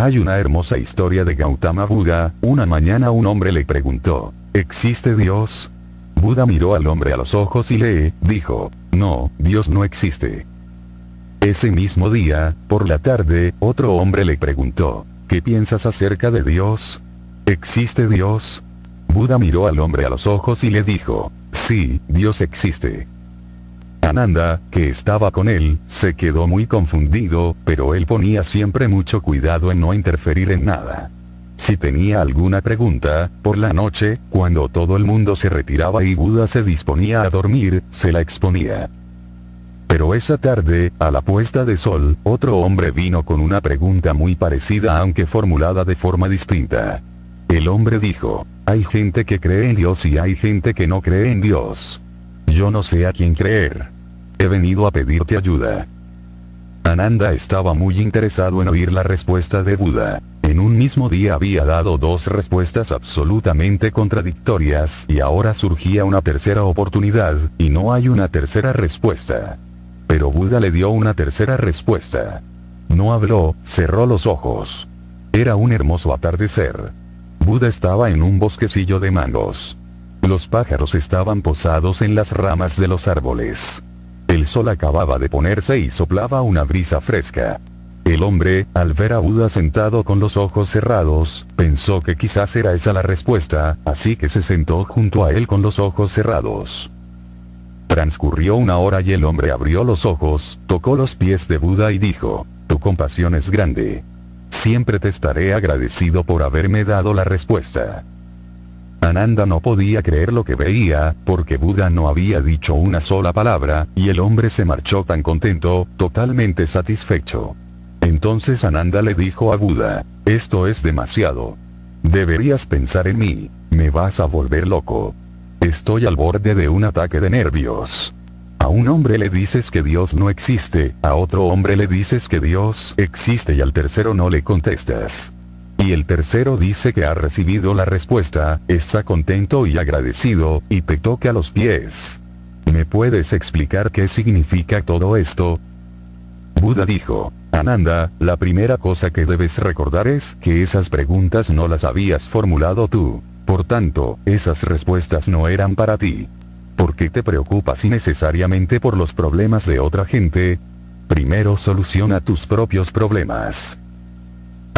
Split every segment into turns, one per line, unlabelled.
Hay una hermosa historia de Gautama Buda, una mañana un hombre le preguntó, ¿existe Dios? Buda miró al hombre a los ojos y le dijo, no, Dios no existe. Ese mismo día, por la tarde, otro hombre le preguntó, ¿qué piensas acerca de Dios? ¿Existe Dios? Buda miró al hombre a los ojos y le dijo, sí, Dios existe. Ananda, que estaba con él, se quedó muy confundido, pero él ponía siempre mucho cuidado en no interferir en nada. Si tenía alguna pregunta, por la noche, cuando todo el mundo se retiraba y Buda se disponía a dormir, se la exponía. Pero esa tarde, a la puesta de sol, otro hombre vino con una pregunta muy parecida aunque formulada de forma distinta. El hombre dijo, hay gente que cree en Dios y hay gente que no cree en Dios. Yo no sé a quién creer. He venido a pedirte ayuda. Ananda estaba muy interesado en oír la respuesta de Buda. En un mismo día había dado dos respuestas absolutamente contradictorias y ahora surgía una tercera oportunidad, y no hay una tercera respuesta. Pero Buda le dio una tercera respuesta. No habló, cerró los ojos. Era un hermoso atardecer. Buda estaba en un bosquecillo de mangos. Los pájaros estaban posados en las ramas de los árboles. El sol acababa de ponerse y soplaba una brisa fresca. El hombre, al ver a Buda sentado con los ojos cerrados, pensó que quizás era esa la respuesta, así que se sentó junto a él con los ojos cerrados. Transcurrió una hora y el hombre abrió los ojos, tocó los pies de Buda y dijo, Tu compasión es grande. Siempre te estaré agradecido por haberme dado la respuesta. Ananda no podía creer lo que veía, porque Buda no había dicho una sola palabra, y el hombre se marchó tan contento, totalmente satisfecho. Entonces Ananda le dijo a Buda, esto es demasiado. Deberías pensar en mí, me vas a volver loco. Estoy al borde de un ataque de nervios. A un hombre le dices que Dios no existe, a otro hombre le dices que Dios existe y al tercero no le contestas y el tercero dice que ha recibido la respuesta, está contento y agradecido, y te toca los pies. ¿Me puedes explicar qué significa todo esto? Buda dijo, Ananda, la primera cosa que debes recordar es que esas preguntas no las habías formulado tú. Por tanto, esas respuestas no eran para ti. ¿Por qué te preocupas innecesariamente por los problemas de otra gente? Primero soluciona tus propios problemas.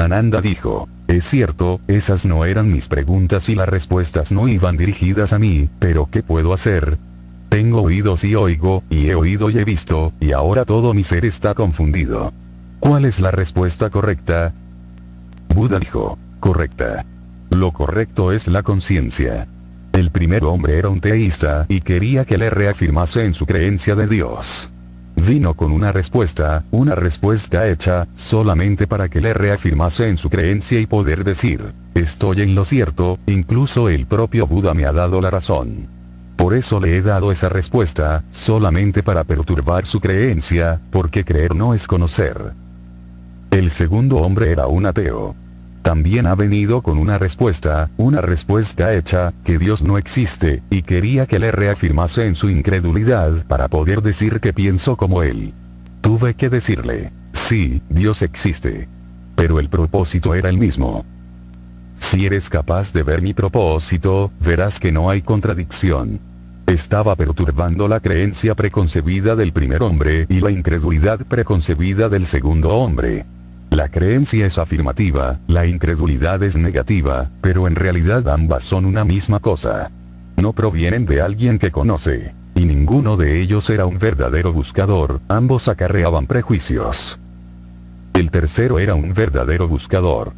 Ananda dijo, es cierto, esas no eran mis preguntas y las respuestas no iban dirigidas a mí, pero ¿qué puedo hacer? Tengo oídos y oigo, y he oído y he visto, y ahora todo mi ser está confundido. ¿Cuál es la respuesta correcta? Buda dijo, correcta. Lo correcto es la conciencia. El primer hombre era un teísta y quería que le reafirmase en su creencia de Dios vino con una respuesta, una respuesta hecha, solamente para que le reafirmase en su creencia y poder decir, estoy en lo cierto, incluso el propio Buda me ha dado la razón. Por eso le he dado esa respuesta, solamente para perturbar su creencia, porque creer no es conocer. El segundo hombre era un ateo también ha venido con una respuesta, una respuesta hecha, que Dios no existe, y quería que le reafirmase en su incredulidad para poder decir que pienso como él. Tuve que decirle, sí, Dios existe. Pero el propósito era el mismo. Si eres capaz de ver mi propósito, verás que no hay contradicción. Estaba perturbando la creencia preconcebida del primer hombre y la incredulidad preconcebida del segundo hombre. La creencia es afirmativa, la incredulidad es negativa, pero en realidad ambas son una misma cosa. No provienen de alguien que conoce. Y ninguno de ellos era un verdadero buscador, ambos acarreaban prejuicios. El tercero era un verdadero buscador.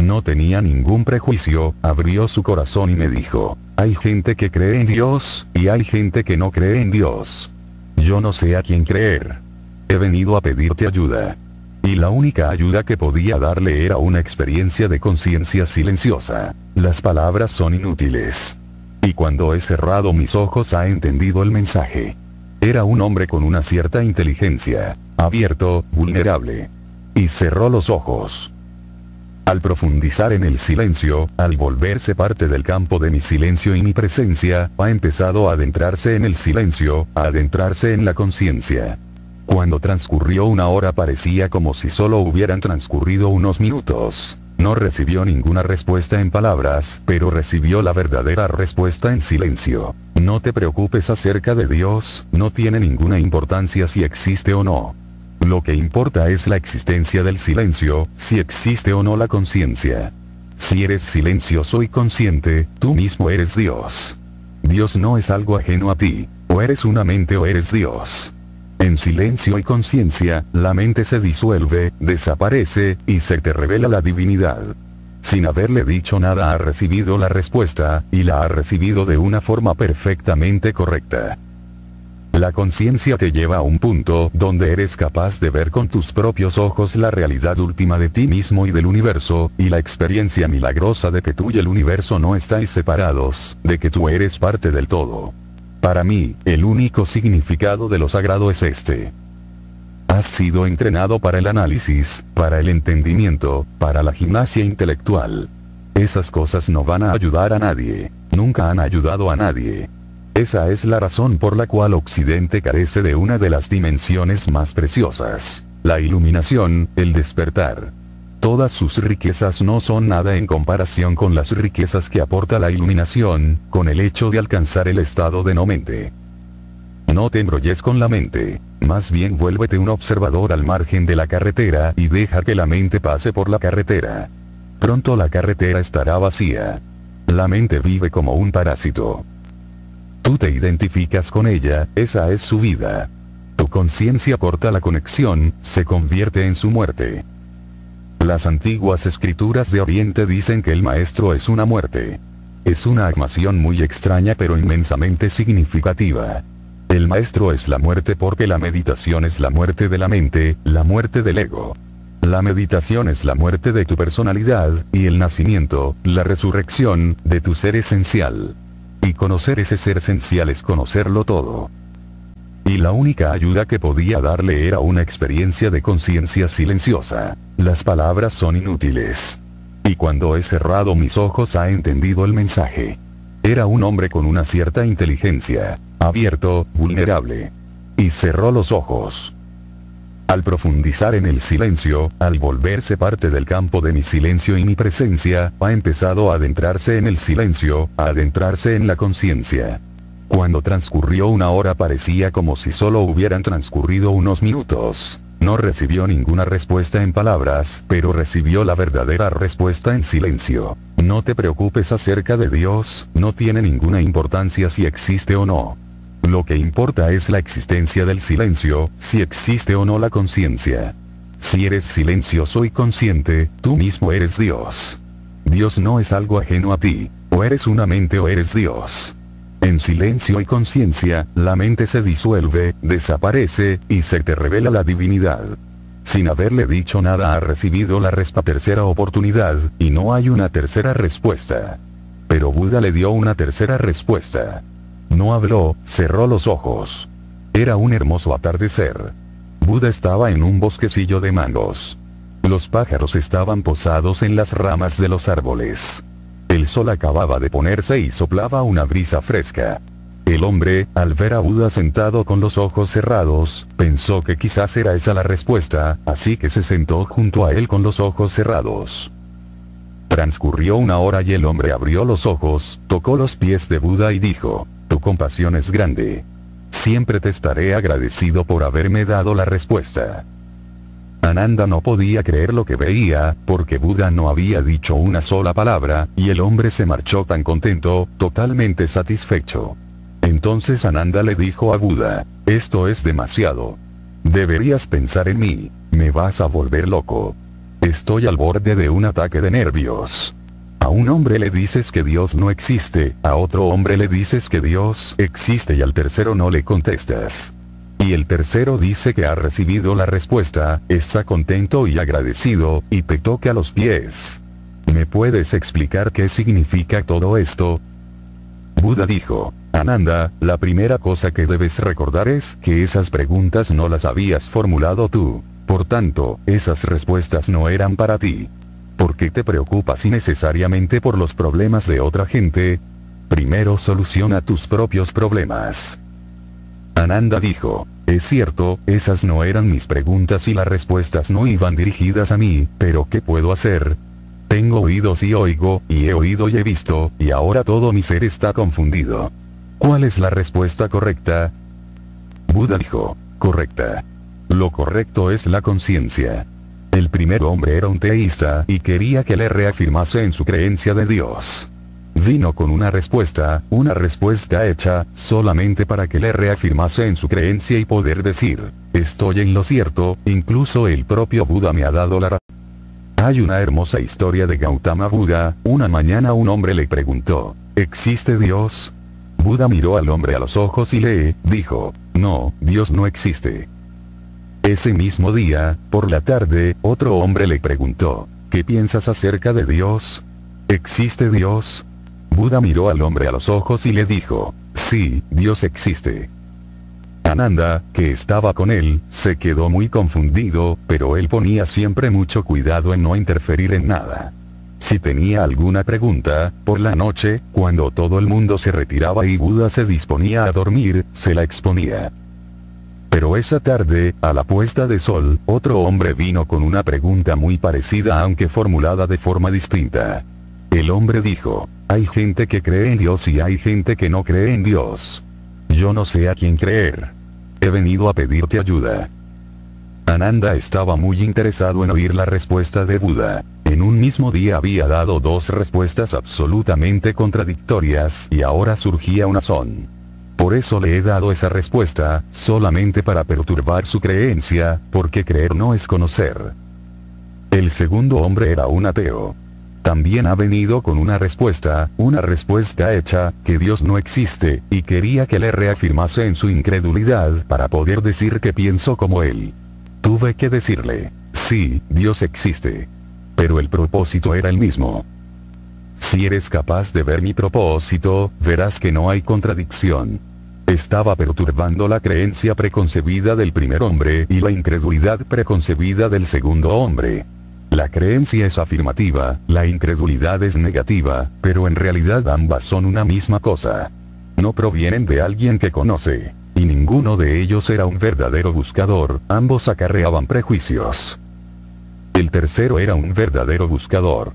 No tenía ningún prejuicio, abrió su corazón y me dijo, hay gente que cree en Dios, y hay gente que no cree en Dios. Yo no sé a quién creer. He venido a pedirte ayuda y la única ayuda que podía darle era una experiencia de conciencia silenciosa. Las palabras son inútiles. Y cuando he cerrado mis ojos ha entendido el mensaje. Era un hombre con una cierta inteligencia, abierto, vulnerable. Y cerró los ojos. Al profundizar en el silencio, al volverse parte del campo de mi silencio y mi presencia, ha empezado a adentrarse en el silencio, a adentrarse en la conciencia. Cuando transcurrió una hora parecía como si solo hubieran transcurrido unos minutos. No recibió ninguna respuesta en palabras, pero recibió la verdadera respuesta en silencio. No te preocupes acerca de Dios, no tiene ninguna importancia si existe o no. Lo que importa es la existencia del silencio, si existe o no la conciencia. Si eres silencioso y consciente, tú mismo eres Dios. Dios no es algo ajeno a ti, o eres una mente o eres Dios. En silencio y conciencia, la mente se disuelve, desaparece, y se te revela la divinidad. Sin haberle dicho nada ha recibido la respuesta, y la ha recibido de una forma perfectamente correcta. La conciencia te lleva a un punto donde eres capaz de ver con tus propios ojos la realidad última de ti mismo y del universo, y la experiencia milagrosa de que tú y el universo no estáis separados, de que tú eres parte del todo. Para mí, el único significado de lo sagrado es este. Has sido entrenado para el análisis, para el entendimiento, para la gimnasia intelectual. Esas cosas no van a ayudar a nadie. Nunca han ayudado a nadie. Esa es la razón por la cual Occidente carece de una de las dimensiones más preciosas. La iluminación, el despertar. Todas sus riquezas no son nada en comparación con las riquezas que aporta la iluminación, con el hecho de alcanzar el estado de no mente. No te embrolles con la mente, más bien vuélvete un observador al margen de la carretera y deja que la mente pase por la carretera. Pronto la carretera estará vacía. La mente vive como un parásito. Tú te identificas con ella, esa es su vida. Tu conciencia corta la conexión, se convierte en su muerte. Las antiguas escrituras de Oriente dicen que el maestro es una muerte. Es una acmación muy extraña pero inmensamente significativa. El maestro es la muerte porque la meditación es la muerte de la mente, la muerte del ego. La meditación es la muerte de tu personalidad, y el nacimiento, la resurrección, de tu ser esencial. Y conocer ese ser esencial es conocerlo todo y la única ayuda que podía darle era una experiencia de conciencia silenciosa. Las palabras son inútiles. Y cuando he cerrado mis ojos ha entendido el mensaje. Era un hombre con una cierta inteligencia, abierto, vulnerable. Y cerró los ojos. Al profundizar en el silencio, al volverse parte del campo de mi silencio y mi presencia, ha empezado a adentrarse en el silencio, a adentrarse en la conciencia. Cuando transcurrió una hora parecía como si solo hubieran transcurrido unos minutos. No recibió ninguna respuesta en palabras, pero recibió la verdadera respuesta en silencio. No te preocupes acerca de Dios, no tiene ninguna importancia si existe o no. Lo que importa es la existencia del silencio, si existe o no la conciencia. Si eres silencioso y consciente, tú mismo eres Dios. Dios no es algo ajeno a ti, o eres una mente o eres Dios. En silencio y conciencia, la mente se disuelve, desaparece, y se te revela la divinidad. Sin haberle dicho nada ha recibido la respa tercera oportunidad, y no hay una tercera respuesta. Pero Buda le dio una tercera respuesta. No habló, cerró los ojos. Era un hermoso atardecer. Buda estaba en un bosquecillo de mangos. Los pájaros estaban posados en las ramas de los árboles. El sol acababa de ponerse y soplaba una brisa fresca. El hombre, al ver a Buda sentado con los ojos cerrados, pensó que quizás era esa la respuesta, así que se sentó junto a él con los ojos cerrados. Transcurrió una hora y el hombre abrió los ojos, tocó los pies de Buda y dijo, Tu compasión es grande. Siempre te estaré agradecido por haberme dado la respuesta. Ananda no podía creer lo que veía, porque Buda no había dicho una sola palabra, y el hombre se marchó tan contento, totalmente satisfecho. Entonces Ananda le dijo a Buda, esto es demasiado. Deberías pensar en mí, me vas a volver loco. Estoy al borde de un ataque de nervios. A un hombre le dices que Dios no existe, a otro hombre le dices que Dios existe y al tercero no le contestas. Y el tercero dice que ha recibido la respuesta, está contento y agradecido, y te toca los pies. ¿Me puedes explicar qué significa todo esto? Buda dijo, Ananda, la primera cosa que debes recordar es que esas preguntas no las habías formulado tú. Por tanto, esas respuestas no eran para ti. ¿Por qué te preocupas innecesariamente por los problemas de otra gente? Primero soluciona tus propios problemas. Ananda dijo, es cierto, esas no eran mis preguntas y las respuestas no iban dirigidas a mí, pero ¿qué puedo hacer? Tengo oídos y oigo, y he oído y he visto, y ahora todo mi ser está confundido. ¿Cuál es la respuesta correcta? Buda dijo, correcta. Lo correcto es la conciencia. El primer hombre era un teísta y quería que le reafirmase en su creencia de Dios vino con una respuesta, una respuesta hecha, solamente para que le reafirmase en su creencia y poder decir, estoy en lo cierto, incluso el propio Buda me ha dado la razón. Hay una hermosa historia de Gautama Buda, una mañana un hombre le preguntó, ¿existe Dios? Buda miró al hombre a los ojos y le, dijo, no, Dios no existe. Ese mismo día, por la tarde, otro hombre le preguntó, ¿qué piensas acerca de Dios? ¿Existe Dios? Buda miró al hombre a los ojos y le dijo, sí, Dios existe. Ananda, que estaba con él, se quedó muy confundido, pero él ponía siempre mucho cuidado en no interferir en nada. Si tenía alguna pregunta, por la noche, cuando todo el mundo se retiraba y Buda se disponía a dormir, se la exponía. Pero esa tarde, a la puesta de sol, otro hombre vino con una pregunta muy parecida aunque formulada de forma distinta. El hombre dijo, hay gente que cree en Dios y hay gente que no cree en Dios. Yo no sé a quién creer. He venido a pedirte ayuda. Ananda estaba muy interesado en oír la respuesta de Buda. En un mismo día había dado dos respuestas absolutamente contradictorias y ahora surgía una son. Por eso le he dado esa respuesta, solamente para perturbar su creencia, porque creer no es conocer. El segundo hombre era un ateo también ha venido con una respuesta, una respuesta hecha, que Dios no existe, y quería que le reafirmase en su incredulidad para poder decir que pienso como él. Tuve que decirle, sí, Dios existe. Pero el propósito era el mismo. Si eres capaz de ver mi propósito, verás que no hay contradicción. Estaba perturbando la creencia preconcebida del primer hombre y la incredulidad preconcebida del segundo hombre. La creencia es afirmativa, la incredulidad es negativa, pero en realidad ambas son una misma cosa. No provienen de alguien que conoce. Y ninguno de ellos era un verdadero buscador, ambos acarreaban prejuicios. El tercero era un verdadero buscador.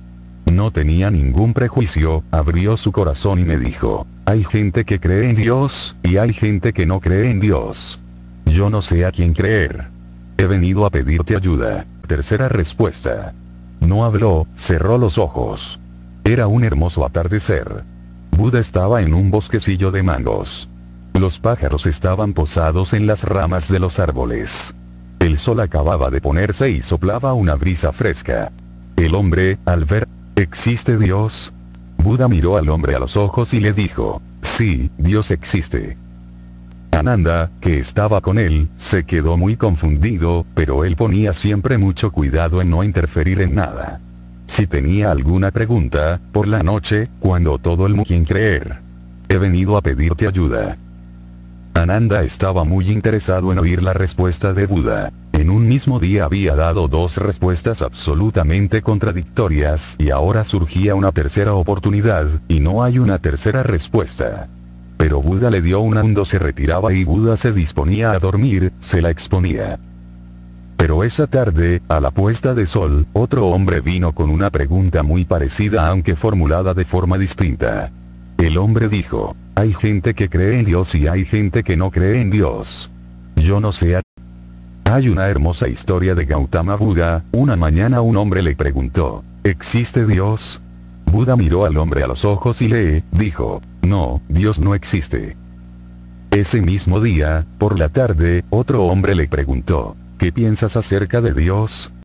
No tenía ningún prejuicio, abrió su corazón y me dijo, hay gente que cree en Dios, y hay gente que no cree en Dios. Yo no sé a quién creer. He venido a pedirte ayuda tercera respuesta. No habló, cerró los ojos. Era un hermoso atardecer. Buda estaba en un bosquecillo de mangos. Los pájaros estaban posados en las ramas de los árboles. El sol acababa de ponerse y soplaba una brisa fresca. El hombre, al ver, ¿existe Dios? Buda miró al hombre a los ojos y le dijo, sí, Dios existe. Ananda, que estaba con él, se quedó muy confundido, pero él ponía siempre mucho cuidado en no interferir en nada. Si tenía alguna pregunta, por la noche, cuando todo el quien creer. He venido a pedirte ayuda. Ananda estaba muy interesado en oír la respuesta de Buda. En un mismo día había dado dos respuestas absolutamente contradictorias y ahora surgía una tercera oportunidad, y no hay una tercera respuesta pero Buda le dio un hundo se retiraba y Buda se disponía a dormir, se la exponía. Pero esa tarde, a la puesta de sol, otro hombre vino con una pregunta muy parecida aunque formulada de forma distinta. El hombre dijo, hay gente que cree en Dios y hay gente que no cree en Dios. Yo no sé. Hay una hermosa historia de Gautama Buda, una mañana un hombre le preguntó, ¿existe Dios? Buda miró al hombre a los ojos y le dijo, no, Dios no existe. Ese mismo día, por la tarde, otro hombre le preguntó, ¿qué piensas acerca de Dios?